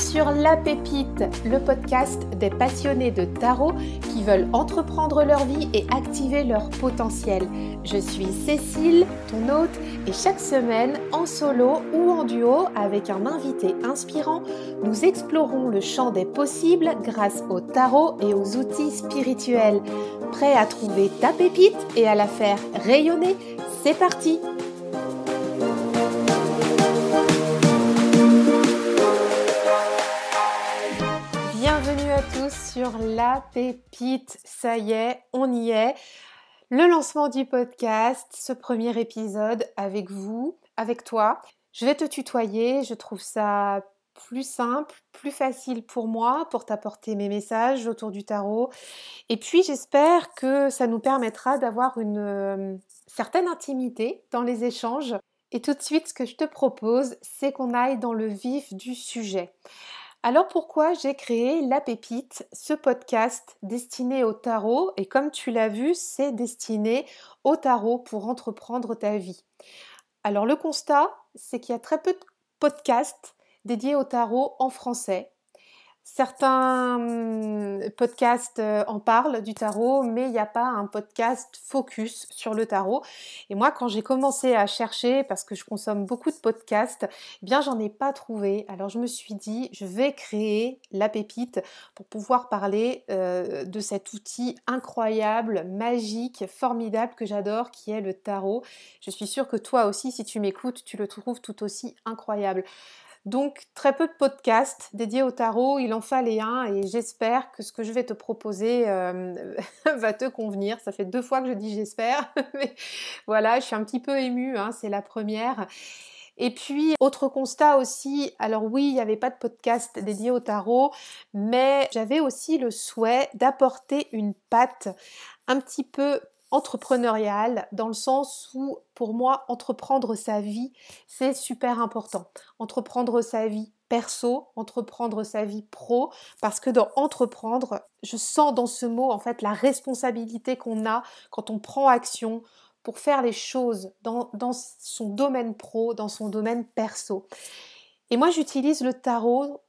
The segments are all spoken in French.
sur La Pépite, le podcast des passionnés de tarot qui veulent entreprendre leur vie et activer leur potentiel. Je suis Cécile, ton hôte, et chaque semaine, en solo ou en duo avec un invité inspirant, nous explorons le champ des possibles grâce au tarot et aux outils spirituels. Prêt à trouver ta pépite et à la faire rayonner C'est parti la pépite. Ça y est, on y est. Le lancement du podcast, ce premier épisode avec vous, avec toi. Je vais te tutoyer, je trouve ça plus simple, plus facile pour moi, pour t'apporter mes messages autour du tarot. Et puis j'espère que ça nous permettra d'avoir une euh, certaine intimité dans les échanges. Et tout de suite, ce que je te propose, c'est qu'on aille dans le vif du sujet. Alors pourquoi j'ai créé La Pépite, ce podcast destiné au tarot et comme tu l'as vu, c'est destiné au tarot pour entreprendre ta vie. Alors le constat, c'est qu'il y a très peu de podcasts dédiés au tarot en français Certains hum, podcasts euh, en parlent du tarot, mais il n'y a pas un podcast focus sur le tarot. Et moi, quand j'ai commencé à chercher, parce que je consomme beaucoup de podcasts, eh bien, j'en ai pas trouvé. Alors, je me suis dit, je vais créer la pépite pour pouvoir parler euh, de cet outil incroyable, magique, formidable que j'adore, qui est le tarot. Je suis sûre que toi aussi, si tu m'écoutes, tu le trouves tout aussi incroyable. Donc très peu de podcasts dédiés au tarot, il en fallait un et j'espère que ce que je vais te proposer euh, va te convenir. Ça fait deux fois que je dis j'espère, mais voilà, je suis un petit peu émue, hein, c'est la première. Et puis, autre constat aussi, alors oui, il n'y avait pas de podcast dédié au tarot, mais j'avais aussi le souhait d'apporter une patte un petit peu entrepreneurial dans le sens où pour moi entreprendre sa vie c'est super important. Entreprendre sa vie perso, entreprendre sa vie pro parce que dans entreprendre, je sens dans ce mot en fait la responsabilité qu'on a quand on prend action pour faire les choses dans, dans son domaine pro, dans son domaine perso. Et moi j'utilise le tarot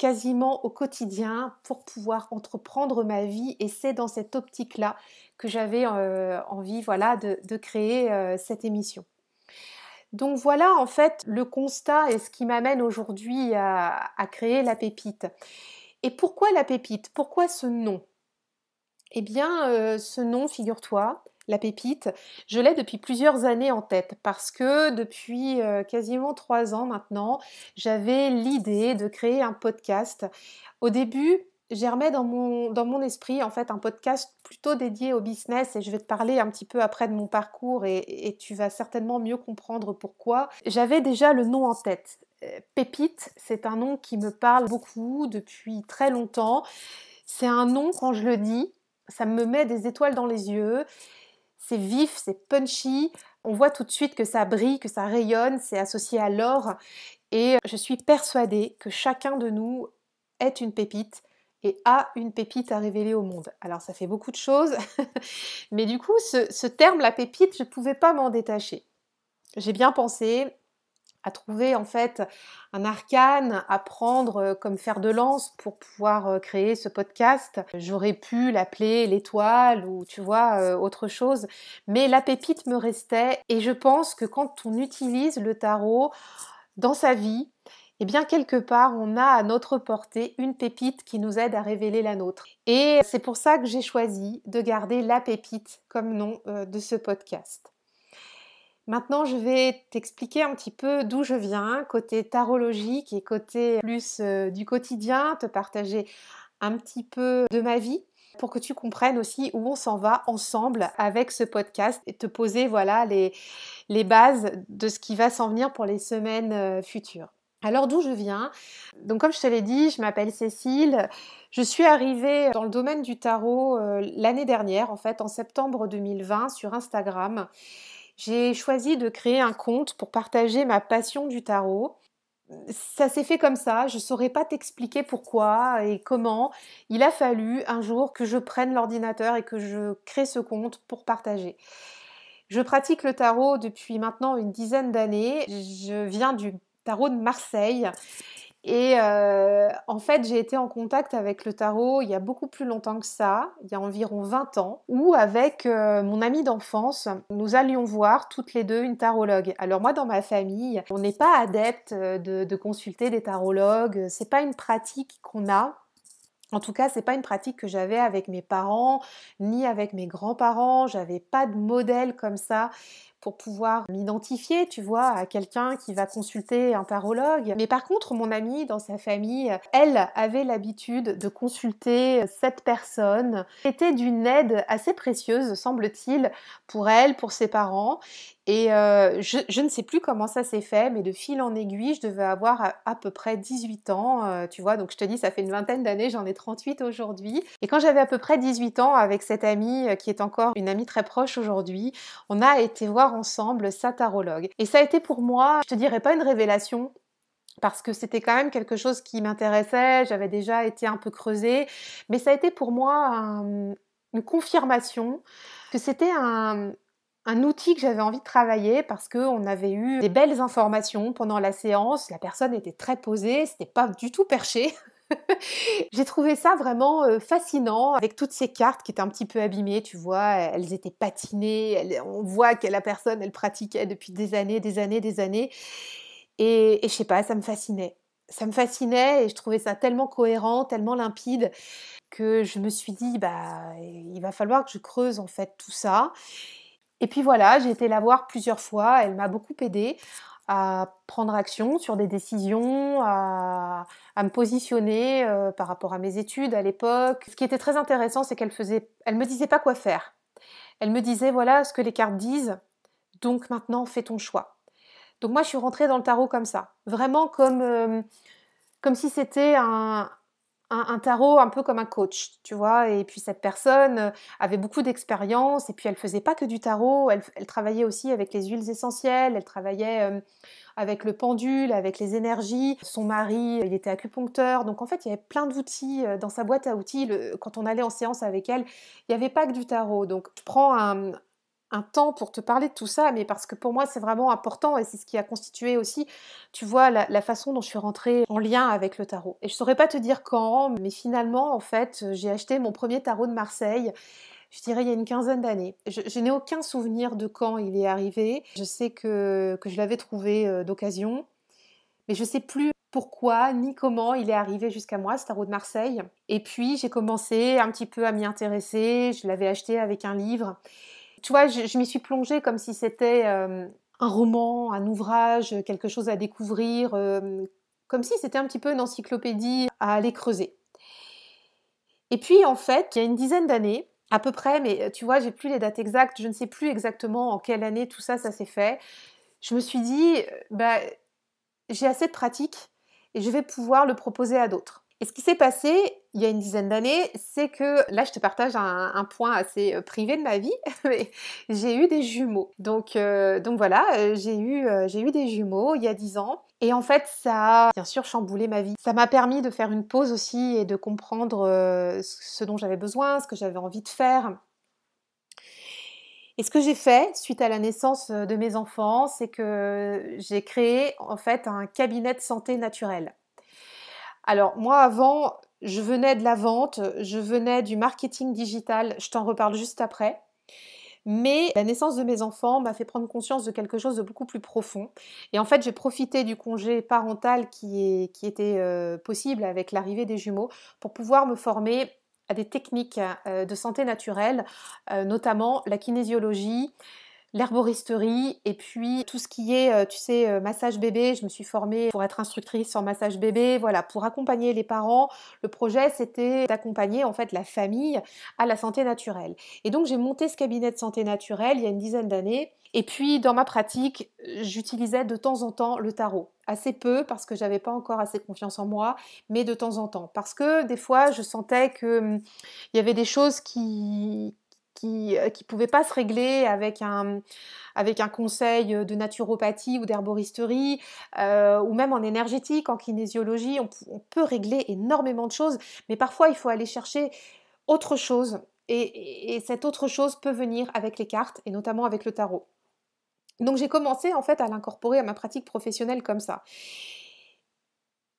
quasiment au quotidien pour pouvoir entreprendre ma vie et c'est dans cette optique-là que j'avais euh, envie voilà, de, créer euh, cette émission. Donc voilà en fait le constat et ce qui m'amène aujourd'hui à, créer la pépite. Et pourquoi la pépite Pourquoi ce nom Eh bien euh, ce nom, figure-toi, la pépite, je l'ai depuis plusieurs années en tête parce que depuis euh, quasiment trois ans maintenant, j'avais l'idée de créer un podcast. Au début, j'ai dans mon, dans mon esprit en fait un podcast plutôt dédié au business et je vais te parler un petit peu après de mon parcours et, et tu vas certainement mieux comprendre pourquoi. J'avais déjà le nom en tête. Euh, pépite, c'est un nom qui me parle beaucoup depuis très longtemps. C'est un nom, quand je le dis, ça me met des étoiles dans les yeux c'est vif, c'est punchy, on voit tout de suite que ça brille, que ça rayonne, c'est associé à l'or. Et euh, je suis persuadée que chacun de nous est une pépite et a une pépite à révéler au monde. Alors ça fait beaucoup de choses, mais du coup ce, terme la pépite, je ne pouvais pas m'en détacher. J'ai bien pensé à trouver en fait un arcane à prendre euh, comme fer de lance pour pouvoir euh, créer ce podcast. J'aurais pu l'appeler l'étoile ou tu vois euh, autre chose, mais la pépite me restait et je pense que quand on utilise le tarot dans sa vie, eh bien quelque part on a à notre portée une pépite qui nous aide à révéler la nôtre. Et c'est pour ça que j'ai choisi de garder la pépite comme nom de ce podcast. Maintenant, je vais t'expliquer un petit peu d'où je viens, côté tarologique et côté plus euh, du quotidien, te partager un petit peu de ma vie pour que tu comprennes aussi où on s'en va ensemble avec ce podcast et te poser voilà les, les bases de ce qui va s'en venir pour les semaines euh, futures. Alors d'où je viens Donc comme je te l'ai dit, je m'appelle Cécile. Je suis arrivée dans le domaine du tarot euh, l'année dernière, en fait en septembre 2020 sur Instagram. J'ai choisi de créer un compte pour partager ma passion du tarot. Ça s'est fait comme ça, je ne saurais pas t'expliquer pourquoi et comment. Il a fallu un jour que je prenne l'ordinateur et que je crée ce compte pour partager. Je pratique le tarot depuis maintenant une dizaine d'années. Je viens du tarot de Marseille et euh, en fait, j'ai été en contact avec le tarot il y a beaucoup plus longtemps que ça, il y a environ 20 ans, où avec euh, mon amie d'enfance, nous allions voir toutes les deux une tarologue. Alors moi, dans ma famille, on n'est pas adepte euh, de, de, consulter des tarologues, c'est pas une pratique qu'on a. En tout cas, c'est pas une pratique que j'avais avec mes parents ni avec mes grands-parents. J'avais pas de modèle comme ça pour pouvoir m'identifier, tu vois, à quelqu'un qui va consulter un parologue. Mais par contre, mon amie dans sa famille, elle avait l'habitude de consulter cette personne. C'était d'une aide assez précieuse, semble-t-il, pour elle, pour ses parents. Et euh, je, ne sais plus comment ça s'est fait, mais de fil en aiguille, je devais avoir à, peu près 18 ans, euh, tu vois, donc je te dis, ça fait une vingtaine d'années, j'en ai 38 aujourd'hui. Et quand j'avais à peu près 18 ans, avec cette amie, euh, qui est encore une amie très proche aujourd'hui, on a été voir ensemble satarologue Et ça a été pour moi, je te dirais pas une révélation, parce que c'était quand même quelque chose qui m'intéressait, j'avais déjà été un peu creusée, mais ça a été pour moi une confirmation que c'était un, un outil que j'avais envie de travailler parce qu'on avait eu des belles informations pendant la séance. La personne était très posée, c'était pas du tout perché. J'ai trouvé ça vraiment euh, fascinant avec toutes ces cartes qui étaient un petit peu abîmées, tu vois, elles étaient patinées, on voit que la personne, elle pratiquait depuis des années, des années, des années. Et, et je sais pas, ça me fascinait. Ça me fascinait et je trouvais ça tellement cohérent, tellement limpide que je me suis dit, bah, il va falloir que je creuse en fait tout ça. Et puis voilà, j'ai été la voir plusieurs fois, elle m'a beaucoup aidée à prendre action sur des décisions, à, à me positionner euh, par rapport à mes études à l'époque. Ce qui était très intéressant, c'est qu'elle faisait, elle me disait pas quoi faire. Elle me disait voilà ce que les cartes disent, donc maintenant fais ton choix. Donc moi je suis rentrée dans le tarot comme ça, vraiment comme euh, comme si c'était un, un, tarot un peu comme un coach, tu vois. Et puis cette personne euh, avait beaucoup d'expérience et puis elle faisait pas que du tarot, elle, travaillait aussi avec les huiles essentielles, elle travaillait euh, avec le pendule, avec les énergies. Son mari, il était acupuncteur. Donc en fait, il y avait plein d'outils euh, dans sa boîte à outils. quand on allait en séance avec elle, il n'y avait pas que du tarot. Donc tu prends un, un temps pour te parler de tout ça, mais parce que pour moi c'est vraiment important et c'est ce qui a constitué aussi, tu vois, la, façon dont je suis rentrée en lien avec le tarot. Et je saurais pas te dire quand, mais finalement en fait j'ai acheté mon premier tarot de Marseille. Je dirais il y a une quinzaine d'années. Je, n'ai aucun souvenir de quand il est arrivé. Je sais que, que je l'avais trouvé euh, d'occasion, mais je sais plus pourquoi ni comment il est arrivé jusqu'à moi, ce tarot de Marseille. Et puis j'ai commencé un petit peu à m'y intéresser. Je l'avais acheté avec un livre tu vois, je, m'y suis plongée comme si c'était euh, un roman, un ouvrage, quelque chose à découvrir, euh, comme si c'était un petit peu une encyclopédie à aller creuser. Et puis, en fait, il y a une dizaine d'années, à peu près, mais euh, tu vois, j'ai plus les dates exactes, je ne sais plus exactement en quelle année tout ça, ça s'est fait. Je me suis dit, bah, j'ai assez de pratique et je vais pouvoir le proposer à d'autres. Et ce qui s'est passé, il y a une dizaine d'années, c'est que là je te partage un, point assez euh, privé de ma vie, mais j'ai eu des jumeaux. Donc, euh, donc voilà, euh, j'ai eu, eu des jumeaux il y a dix ans. Et en fait, ça a bien sûr chamboulé ma vie. Ça m'a permis de faire une pause aussi et de comprendre ce dont j'avais besoin, ce que j'avais envie de faire. Et ce que j'ai fait suite à la naissance de mes enfants, c'est que j'ai créé en fait un cabinet de santé naturelle. Alors moi avant, je venais de la vente, je venais du marketing digital, je t'en reparle juste après. Mais la naissance de mes enfants m'a fait prendre conscience de quelque chose de beaucoup plus profond. Et en fait, j'ai profité du congé parental qui, est, qui était euh, possible avec l'arrivée des jumeaux pour pouvoir me former à des techniques euh, de santé naturelle, euh, notamment la kinésiologie, l'herboristerie et puis tout ce qui est, euh, tu sais, euh, massage bébé. Je me suis formée pour être instructrice en massage bébé, voilà, pour accompagner les parents. Le projet, c'était d'accompagner en fait la famille à la santé naturelle. Et donc j'ai monté ce cabinet de santé naturelle il y a une dizaine d'années. Et puis dans ma pratique, j'utilisais de temps en temps le tarot assez peu parce que j'avais pas encore assez confiance en moi, mais de temps en temps. Parce que des fois, je sentais qu'il hum, y avait des choses qui, qui ne euh, pouvait pas se régler avec un, avec un conseil euh, de naturopathie ou d'herboristerie, euh, ou même en énergétique, en kinésiologie. On, peut régler énormément de choses, mais parfois il faut aller chercher autre chose. et cette autre chose peut venir avec les cartes, et notamment avec le tarot. Donc j'ai commencé en fait à l'incorporer à ma pratique professionnelle comme ça.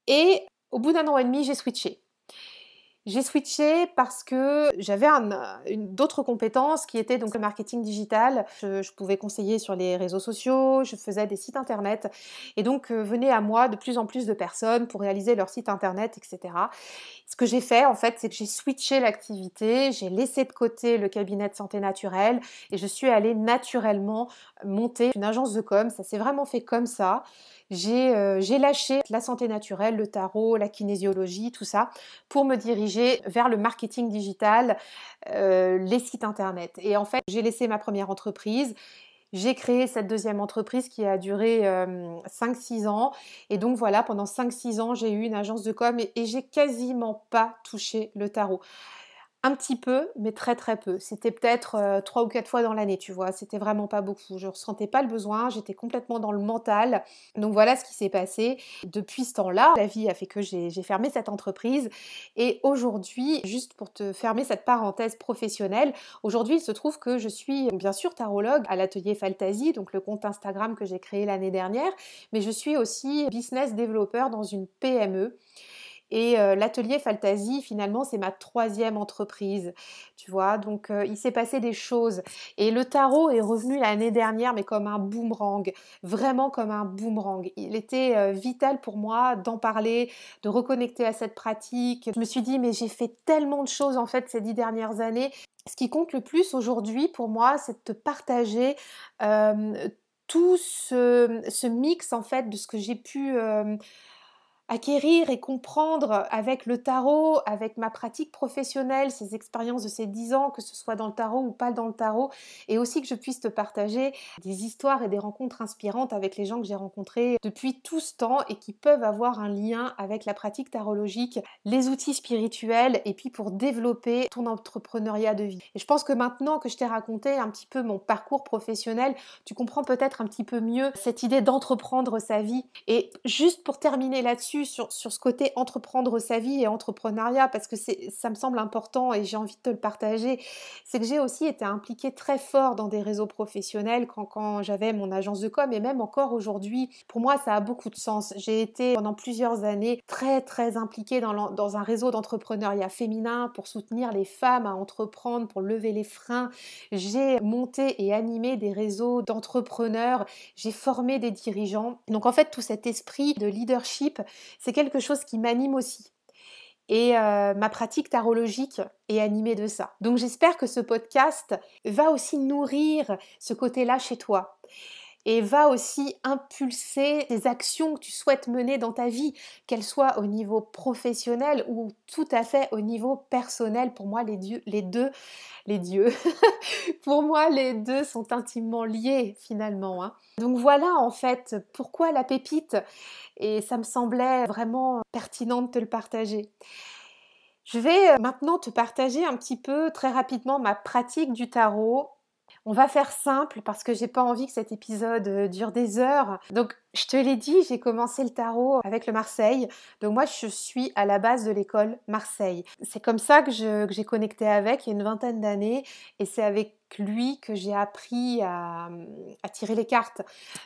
Et au bout d'un an et demi, j'ai switché. J'ai switché parce que j'avais d'autres compétences qui étaient donc le marketing digital. Je, pouvais conseiller sur les réseaux sociaux, je faisais des sites internet. Et donc euh, venaient à moi de plus en plus de personnes pour réaliser leur site internet, etc. Ce que j'ai fait en fait, c'est que j'ai switché l'activité, j'ai laissé de côté le cabinet de santé naturelle et je suis allée naturellement monter une agence de com. Ça s'est vraiment fait comme ça. Euh, j'ai lâché la santé naturelle, le tarot, la kinésiologie, tout ça, pour me diriger vers le marketing digital, euh, les sites internet. Et en fait, j'ai laissé ma première entreprise. J'ai créé cette deuxième entreprise qui a duré 5-6 euh, ans. Et donc voilà, pendant 5-6 ans, j'ai eu une agence de com et j'ai quasiment pas touché le tarot un petit peu, mais très très peu. C'était peut-être euh, trois ou quatre fois dans l'année, tu vois. C'était vraiment pas beaucoup. Je ressentais pas le besoin. J'étais complètement dans le mental. Donc voilà ce qui s'est passé. Depuis ce temps-là, la vie a fait que j'ai fermé cette entreprise. Et aujourd'hui, juste pour te fermer cette parenthèse professionnelle, aujourd'hui il se trouve que je suis bien sûr tarologue à l'atelier Faltasi, donc le compte Instagram que j'ai créé l'année dernière, mais je suis aussi business développeur dans une PME. Et euh, l'atelier Fantasy, finalement, c'est ma troisième entreprise, tu vois. Donc, euh, il s'est passé des choses. Et le tarot est revenu l'année dernière, mais comme un boomerang, vraiment comme un boomerang. Il était euh, vital pour moi d'en parler, de reconnecter à cette pratique. Je me suis dit, mais j'ai fait tellement de choses, en fait, ces dix dernières années. Ce qui compte le plus aujourd'hui pour moi, c'est de partager tout ce, ce, mix, en fait, de ce que j'ai pu acquérir et comprendre avec le tarot, avec ma pratique professionnelle, ces expériences de ces dix ans, que ce soit dans le tarot ou pas dans le tarot, et aussi que je puisse te partager des histoires et des rencontres inspirantes avec les gens que j'ai rencontrés depuis tout ce temps et qui peuvent avoir un lien avec la pratique tarologique, les outils spirituels, et puis pour développer ton entrepreneuriat de vie. Et je pense que maintenant que je t'ai raconté un petit peu mon parcours professionnel, tu comprends peut-être un petit peu mieux cette idée d'entreprendre sa vie. Et juste pour terminer là-dessus, sur, ce côté entreprendre sa vie et entrepreneuriat, parce que ça me semble important et j'ai envie de te le partager, c'est que j'ai aussi été impliquée très fort dans des réseaux professionnels quand, quand j'avais mon agence de com et même encore aujourd'hui. Pour moi, ça a beaucoup de sens. J'ai été pendant plusieurs années très très impliquée dans, dans un réseau d'entrepreneuriat féminin pour soutenir les femmes à entreprendre, pour lever les freins. J'ai monté et animé des réseaux d'entrepreneurs, j'ai formé des dirigeants. Donc en fait, tout cet esprit de leadership, c'est quelque chose qui m'anime aussi. Et euh, ma pratique tarologique est animée de ça. Donc j'espère que ce podcast va aussi nourrir ce côté-là chez toi et va aussi impulser des actions que tu souhaites mener dans ta vie, qu'elles soient au niveau professionnel ou tout à fait au niveau personnel. Pour moi, les, les deux, les dieux, pour moi, les deux sont intimement liés finalement. Hein. Donc voilà en fait pourquoi la pépite et ça me semblait vraiment pertinent de te le partager. Je vais euh, maintenant te partager un petit peu très rapidement ma pratique du tarot on va faire simple parce que j'ai pas envie que cet épisode euh, dure des heures. Donc je te l'ai dit, j'ai commencé le tarot avec le Marseille. Donc moi, je suis à la base de l'école Marseille. C'est comme ça que, j'ai connecté avec il y a une vingtaine d'années et c'est avec lui que j'ai appris à, à tirer les cartes.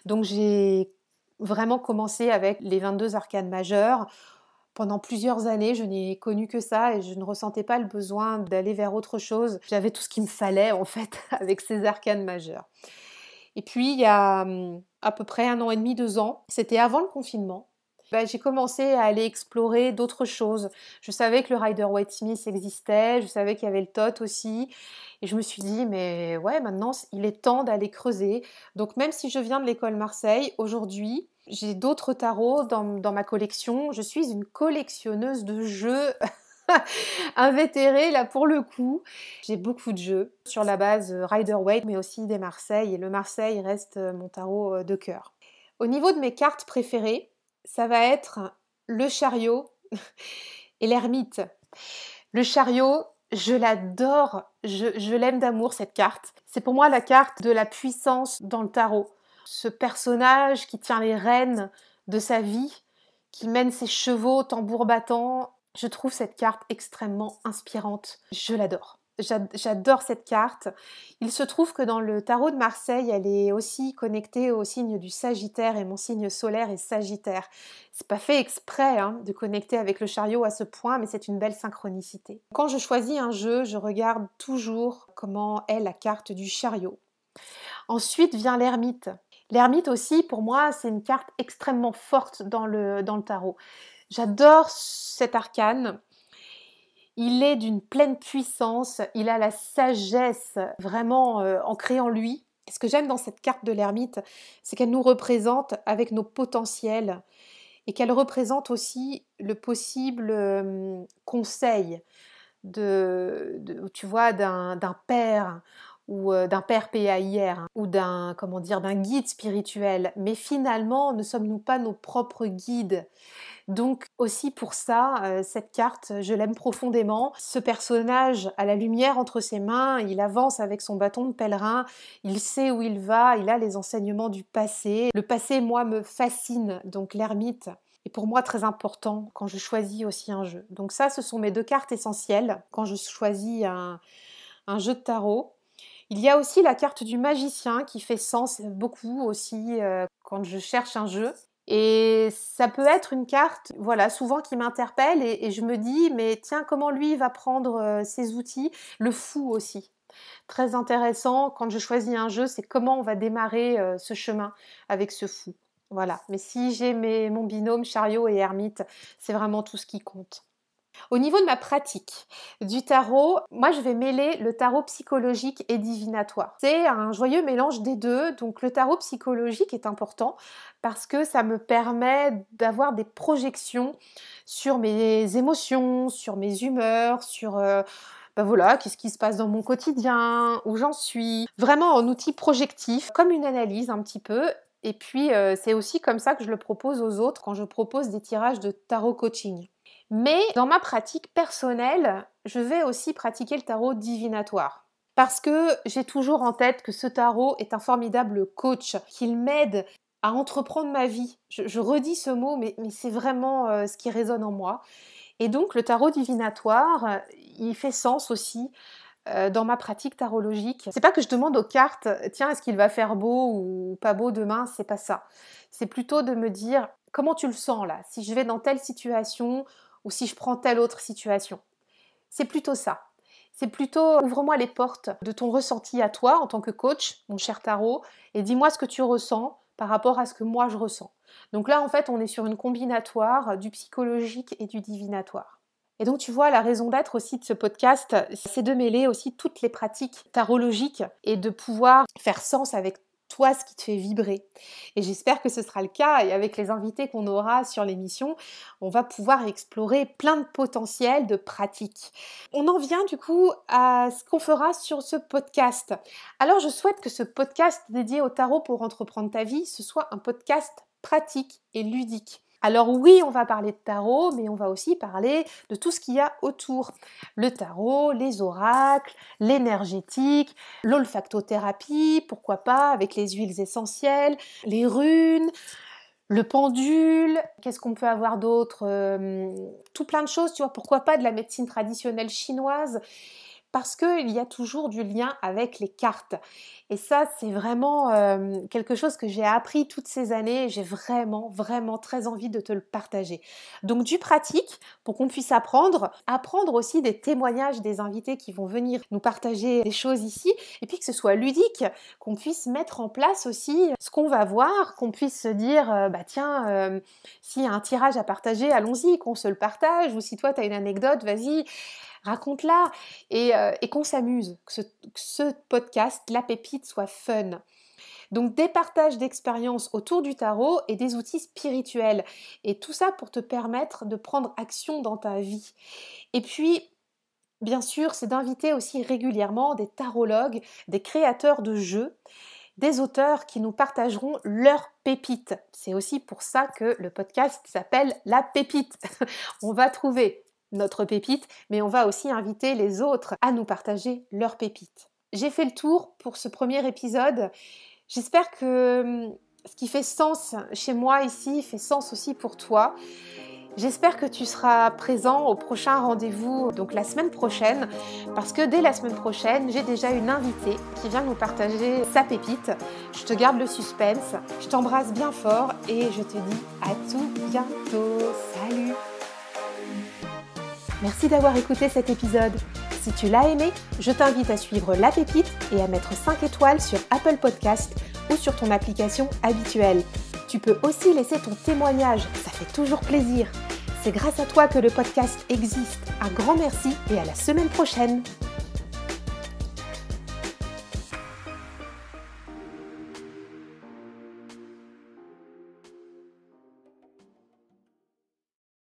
Donc j'ai vraiment commencé avec les 22 arcanes majeures pendant plusieurs années, je n'ai connu que ça et je ne ressentais pas le besoin d'aller vers autre chose. J'avais tout ce qu'il me fallait en fait avec ces arcanes majeurs. Et puis il y a hum, à peu près un an et demi, deux ans, c'était avant le confinement, bah, j'ai commencé à aller explorer d'autres choses. Je savais que le Rider White Smith existait, je savais qu'il y avait le TOT aussi. Et je me suis dit, mais ouais, maintenant, il est temps d'aller creuser. Donc, même si je viens de l'école Marseille, aujourd'hui, j'ai d'autres tarots dans, ma collection. Je suis une collectionneuse de jeux. invétérée. là pour le coup. J'ai beaucoup de jeux sur la base euh, Rider Waite mais aussi des Marseilles. et le Marseille reste euh, mon tarot euh, de cœur. Au niveau de mes cartes préférées, ça va être le chariot et l'ermite. Le chariot, je l'adore, je l'aime d'amour cette carte. C'est pour moi la carte de la puissance dans le tarot ce personnage qui tient les rênes de sa vie, qui mène ses chevaux tambour battant. Je trouve cette carte extrêmement inspirante. Je l'adore. J'adore cette carte. Il se trouve que dans le tarot de Marseille, elle est aussi connectée au signe du Sagittaire et mon signe solaire est Sagittaire. C'est pas fait exprès hein, de connecter avec le chariot à ce point, mais c'est une belle synchronicité. Quand je choisis un jeu, je regarde toujours comment est la carte du chariot. Ensuite vient l'ermite. L'ermite aussi, pour moi, c'est une carte extrêmement forte dans le, dans le tarot. J'adore cet arcane. Il est d'une pleine puissance, il a la sagesse vraiment euh, en ancrée en lui. Ce que j'aime dans cette carte de l'ermite, c'est qu'elle nous représente avec nos potentiels et qu'elle représente aussi le possible euh, conseil de, tu vois, d'un père ou euh, d'un père PAIR hein, ou d'un comment dire d'un guide spirituel mais finalement ne sommes-nous pas nos propres guides donc aussi pour ça euh, cette carte je l'aime profondément ce personnage a la lumière entre ses mains il avance avec son bâton de pèlerin il sait où il va il a les enseignements du passé le passé moi me fascine donc l'ermite est pour moi très important quand je choisis aussi un jeu donc ça ce sont mes deux cartes essentielles quand je choisis un un jeu de tarot il y a aussi la carte du magicien qui fait sens beaucoup aussi euh, quand je cherche un jeu. Et ça peut être une carte, voilà, souvent qui m'interpelle et, je me dis, mais tiens, comment lui va prendre ses euh, outils Le fou aussi. Très intéressant, quand je choisis un jeu, c'est comment on va démarrer euh, ce chemin avec ce fou. Voilà, mais si j'ai mon binôme, chariot et ermite, c'est vraiment tout ce qui compte. Au niveau de ma pratique du tarot, moi je vais mêler le tarot psychologique et divinatoire. C'est un joyeux mélange des deux, donc le tarot psychologique est important parce que ça me permet d'avoir des projections sur mes émotions, sur mes humeurs, sur... Euh, ben voilà, qu'est-ce qui se passe dans mon quotidien, où j'en suis. Vraiment un outil projectif, comme une analyse un petit peu, et puis, euh, c'est aussi comme ça que je le propose aux autres quand je propose des tirages de tarot coaching. Mais dans ma pratique personnelle, je vais aussi pratiquer le tarot divinatoire parce que j'ai toujours en tête que ce tarot est un formidable coach, qu'il m'aide à entreprendre ma vie. Je, redis ce mot, mais, c'est vraiment euh, ce qui résonne en moi. Et donc le tarot divinatoire, il fait sens aussi euh, dans ma pratique tarologique. C'est pas que je demande aux cartes, tiens, est-ce qu'il va faire beau ou pas beau demain, c'est pas ça. C'est plutôt de me dire, comment tu le sens là Si je vais dans telle situation, ou si je prends telle autre situation. C'est plutôt ça. C'est plutôt ouvre-moi les portes de ton ressenti à toi en tant que coach, mon cher tarot, et dis-moi ce que tu ressens par rapport à ce que moi je ressens. Donc là, en fait, on est sur une combinatoire du psychologique et du divinatoire. Et donc tu vois, la raison d'être aussi de ce podcast, c'est de mêler aussi toutes les pratiques tarologiques et de pouvoir faire sens avec toi ce qui te fait vibrer. Et j'espère que ce sera le cas et avec les invités qu'on aura sur l'émission, on va pouvoir explorer plein de potentiels de pratiques. On en vient du coup à ce qu'on fera sur ce podcast. Alors je souhaite que ce podcast dédié au tarot pour entreprendre ta vie, ce soit un podcast pratique et ludique. Alors oui, on va parler de tarot, mais on va aussi parler de tout ce qu'il y a autour. Le tarot, les oracles, l'énergétique, l'olfactothérapie, pourquoi pas, avec les huiles essentielles, les runes le pendule, qu'est-ce qu'on peut avoir d'autre euh, Tout plein de choses, tu vois, pourquoi pas de la médecine traditionnelle chinoise parce qu'il y a toujours du lien avec les cartes. Et ça, c'est vraiment euh, quelque chose que j'ai appris toutes ces années. J'ai vraiment, vraiment très envie de te le partager. Donc du pratique, pour qu'on puisse apprendre, apprendre aussi des témoignages des invités qui vont venir nous partager des choses ici, et puis que ce soit ludique, qu'on puisse mettre en place aussi ce qu'on va voir, qu'on puisse se dire, euh, bah tiens, euh, s'il y a un tirage à partager, allons-y, qu'on se le partage, ou si toi, tu as une anecdote, vas-y raconte-la euh, et, qu'on s'amuse, que, que ce, podcast, la pépite, soit fun. Donc des partages d'expériences autour du tarot et des outils spirituels. Et tout ça pour te permettre de prendre action dans ta vie. Et puis, bien sûr, c'est d'inviter aussi régulièrement des tarologues, des créateurs de jeux, des auteurs qui nous partageront leurs pépites. C'est aussi pour ça que le podcast s'appelle La Pépite. On va trouver notre pépite, mais on va aussi inviter les autres à nous partager leur pépite. J'ai fait le tour pour ce premier épisode. J'espère que hum, ce qui fait sens chez moi ici fait sens aussi pour toi. J'espère que tu seras présent au prochain rendez-vous, donc la semaine prochaine, parce que dès la semaine prochaine, j'ai déjà une invitée qui vient nous partager sa pépite. Je te garde le suspense, je t'embrasse bien fort et je te dis à tout bientôt. Salut Merci d'avoir écouté cet épisode. Si tu l'as aimé, je t'invite à suivre La Pépite et à mettre 5 étoiles sur Apple Podcast ou sur ton application habituelle. Tu peux aussi laisser ton témoignage, ça fait toujours plaisir. C'est grâce à toi que le podcast existe. Un grand merci et à la semaine prochaine.